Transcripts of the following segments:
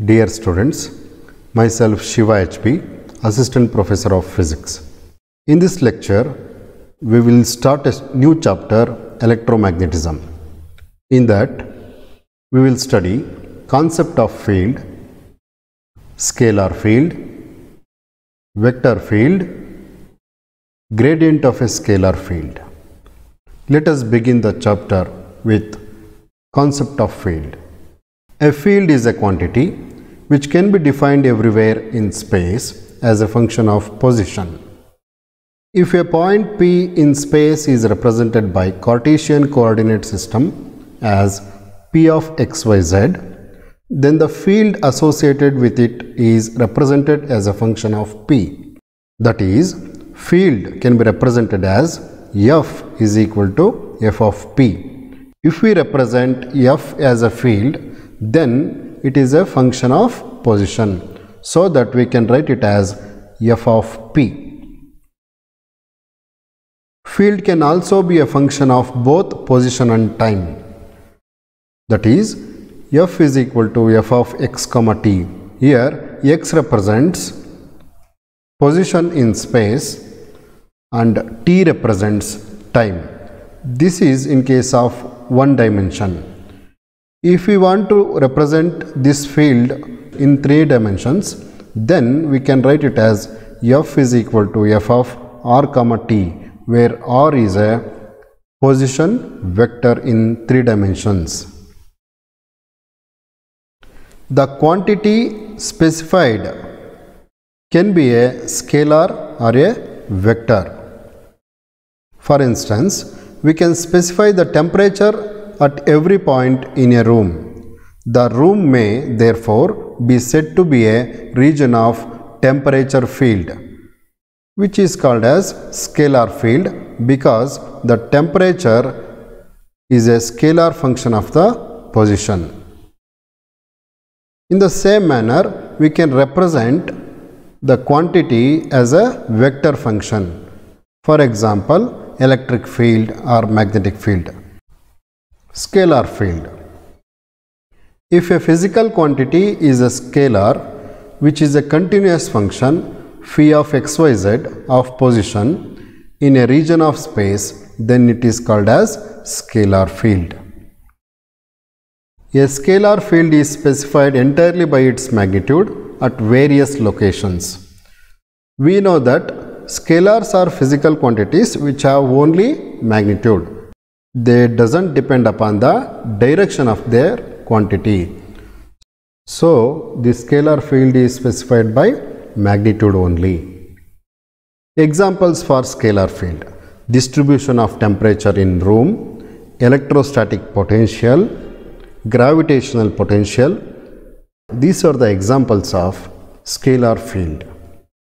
Dear students, myself Shiva HP, Assistant Professor of Physics. In this lecture, we will start a new chapter Electromagnetism. In that, we will study concept of field, scalar field, vector field, gradient of a scalar field. Let us begin the chapter with concept of field. A field is a quantity which can be defined everywhere in space as a function of position. If a point P in space is represented by Cartesian coordinate system as P of xyz, then the field associated with it is represented as a function of P. That is, field can be represented as F is equal to F of P. If we represent F as a field, then it is a function of position so that we can write it as f of p. Field can also be a function of both position and time. That is, f is equal to f of x comma t. Here, x represents position in space and t represents time. This is in case of one dimension. If we want to represent this field in three dimensions, then we can write it as f is equal to f of r comma t, where r is a position vector in three dimensions. The quantity specified can be a scalar or a vector. For instance, we can specify the temperature at every point in a room. The room may therefore be said to be a region of temperature field which is called as scalar field because the temperature is a scalar function of the position. In the same manner, we can represent the quantity as a vector function. For example, electric field or magnetic field scalar field. If a physical quantity is a scalar which is a continuous function phi of xyz of position in a region of space then it is called as scalar field. A scalar field is specified entirely by its magnitude at various locations. We know that scalars are physical quantities which have only magnitude they doesn't depend upon the direction of their quantity. So, the scalar field is specified by magnitude only. Examples for scalar field. Distribution of temperature in room, electrostatic potential, gravitational potential. These are the examples of scalar field.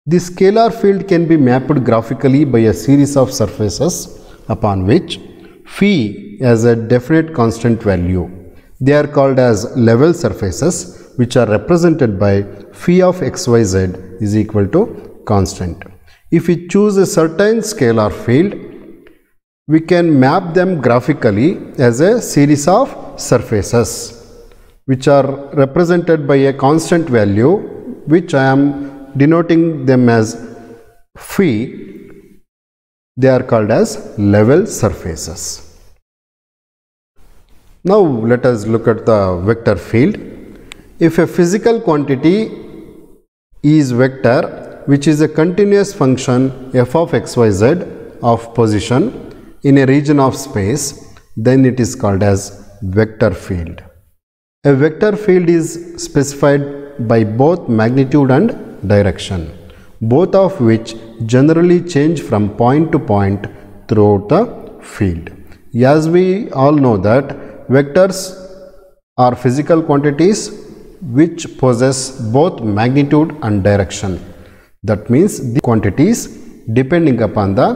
The scalar field can be mapped graphically by a series of surfaces upon which phi as a definite constant value. They are called as level surfaces which are represented by phi of xyz is equal to constant. If we choose a certain scalar field, we can map them graphically as a series of surfaces which are represented by a constant value which I am denoting them as phi they are called as level surfaces. Now let us look at the vector field. If a physical quantity is vector which is a continuous function f of xyz of position in a region of space then it is called as vector field. A vector field is specified by both magnitude and direction both of which generally change from point to point throughout the field. As we all know that vectors are physical quantities which possess both magnitude and direction. That means the quantities depending upon the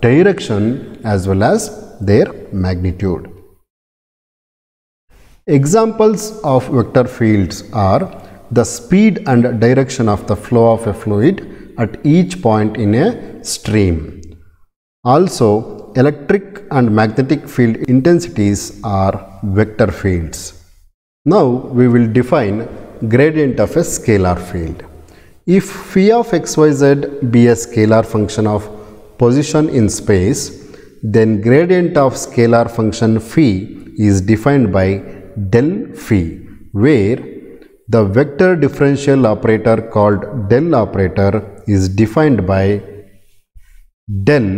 direction as well as their magnitude. Examples of vector fields are the speed and direction of the flow of a fluid at each point in a stream. Also, electric and magnetic field intensities are vector fields. Now, we will define gradient of a scalar field. If phi of xyz be a scalar function of position in space, then gradient of scalar function phi is defined by del phi, where the vector differential operator called del operator is defined by del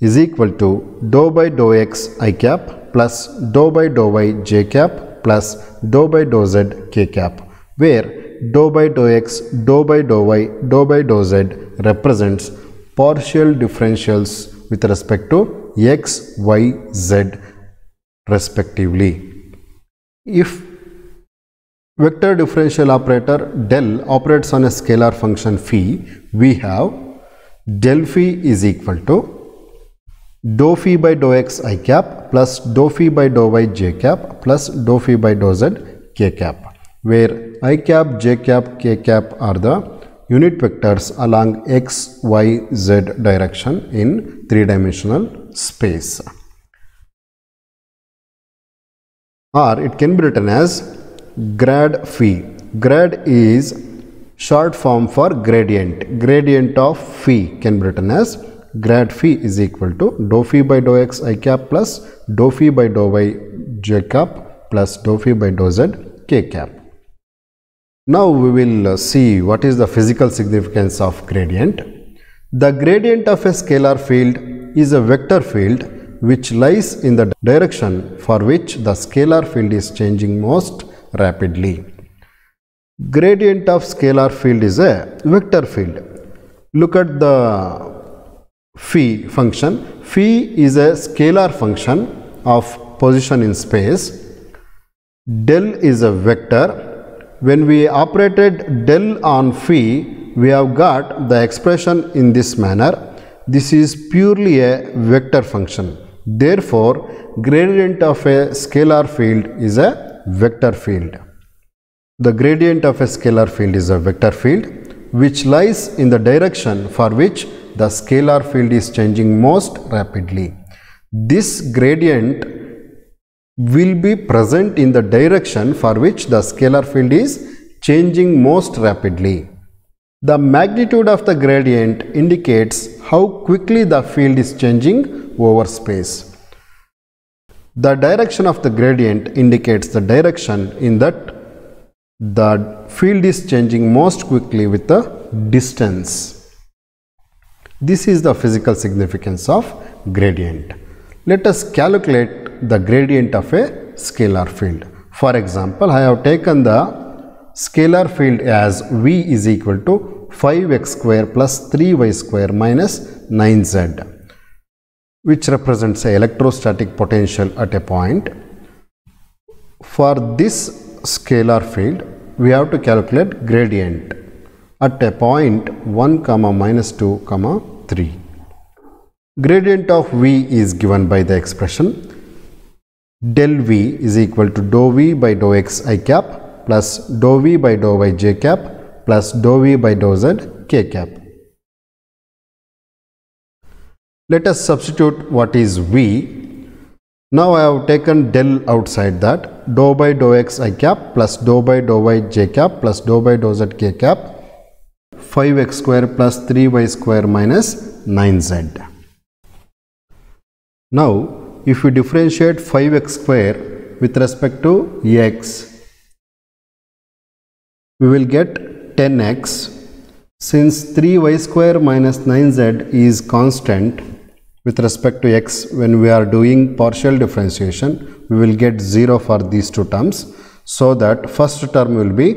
is equal to dou by dou x i cap plus dou by dou y j cap plus dou by dou z k cap where dou by dou x, dou by dou y, dou by dou z represents partial differentials with respect to x, y, z respectively. If Vector differential operator del operates on a scalar function phi. We have del phi is equal to dou phi by dou x i cap plus dou phi by dou y j cap plus dou phi by dou z k cap where i cap, j cap, k cap are the unit vectors along x, y, z direction in three-dimensional space. Or it can be written as grad phi. Grad is short form for gradient. Gradient of phi can be written as grad phi is equal to dou phi by dou x i cap plus dou phi by dou y j cap plus dou phi by dou z k cap. Now we will uh, see what is the physical significance of gradient. The gradient of a scalar field is a vector field which lies in the direction for which the scalar field is changing most rapidly. Gradient of scalar field is a vector field. Look at the phi function. Phi is a scalar function of position in space. Del is a vector. When we operated del on phi, we have got the expression in this manner. This is purely a vector function. Therefore, gradient of a scalar field is a vector field. The gradient of a scalar field is a vector field which lies in the direction for which the scalar field is changing most rapidly. This gradient will be present in the direction for which the scalar field is changing most rapidly. The magnitude of the gradient indicates how quickly the field is changing over space. The direction of the gradient indicates the direction in that the field is changing most quickly with the distance. This is the physical significance of gradient. Let us calculate the gradient of a scalar field. For example, I have taken the scalar field as V is equal to 5x square plus 3y square minus 9z which represents the electrostatic potential at a point. For this scalar field, we have to calculate gradient at a point 1 comma minus 2 comma 3. Gradient of V is given by the expression del V is equal to dou V by dou X i cap plus dou V by dou Y j cap plus dou V by dou Z k cap. Let us substitute what is V. Now I have taken del outside that. Dou by dou x i cap plus dou by dou y j cap plus dou by dou z k cap 5x square plus 3y square minus 9z. Now if you differentiate 5x square with respect to x, we will get 10x since 3y square minus 9z is constant with respect to x when we are doing partial differentiation we will get 0 for these two terms so that first term will be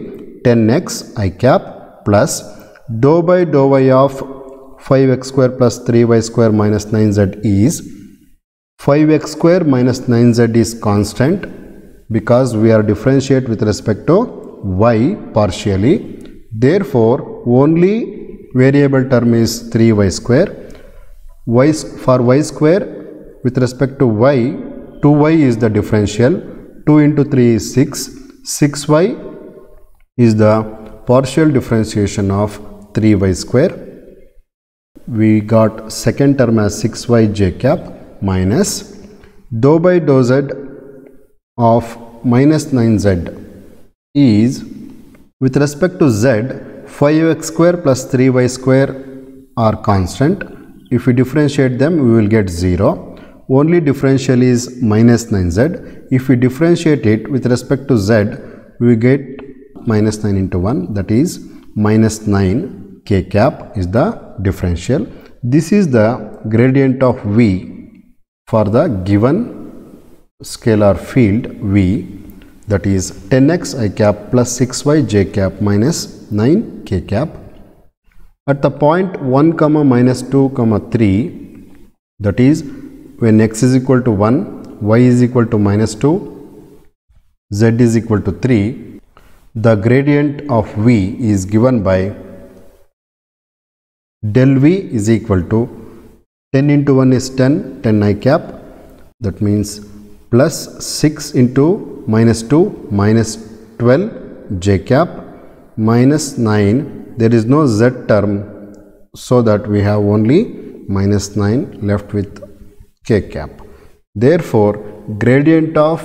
10x i cap plus dou by dou y of 5x square plus 3y square minus 9z is 5x square minus 9z is constant because we are differentiate with respect to y partially therefore only variable term is 3y square y for y square with respect to y 2y is the differential 2 into 3 is 6 6y is the partial differentiation of 3y square we got second term as 6y j cap minus dou by dou z of minus 9z is with respect to z 5x square plus 3y square are constant if we differentiate them, we will get 0. Only differential is minus 9z. If we differentiate it with respect to z, we get minus 9 into 1 that is minus 9 k cap is the differential. This is the gradient of V for the given scalar field V that is 10x i cap plus 6y j cap minus 9 k cap at the point 1 comma minus 2 comma 3 that is when x is equal to 1 y is equal to minus 2 z is equal to 3 the gradient of v is given by del v is equal to 10 into 1 is 10 10 i cap that means plus 6 into minus 2 minus 12 j cap minus 9 there is no z term so that we have only minus 9 left with k cap. Therefore, gradient of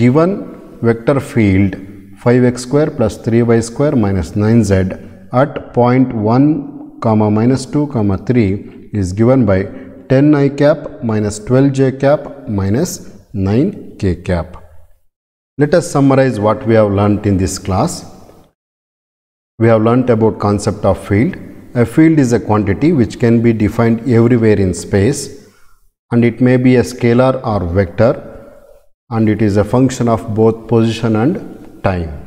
given vector field 5x square plus 3y square minus 9z at point 1 comma minus 2 comma 3 is given by 10i cap minus 12j cap minus 9k cap. Let us summarize what we have learnt in this class. We have learnt about concept of field. A field is a quantity which can be defined everywhere in space and it may be a scalar or vector and it is a function of both position and time.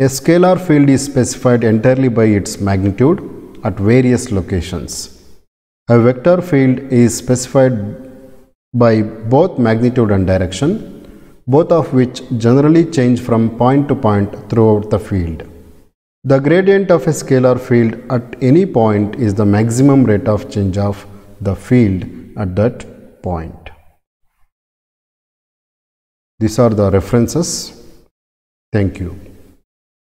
A scalar field is specified entirely by its magnitude at various locations. A vector field is specified by both magnitude and direction both of which generally change from point to point throughout the field. The gradient of a scalar field at any point is the maximum rate of change of the field at that point. These are the references. Thank you.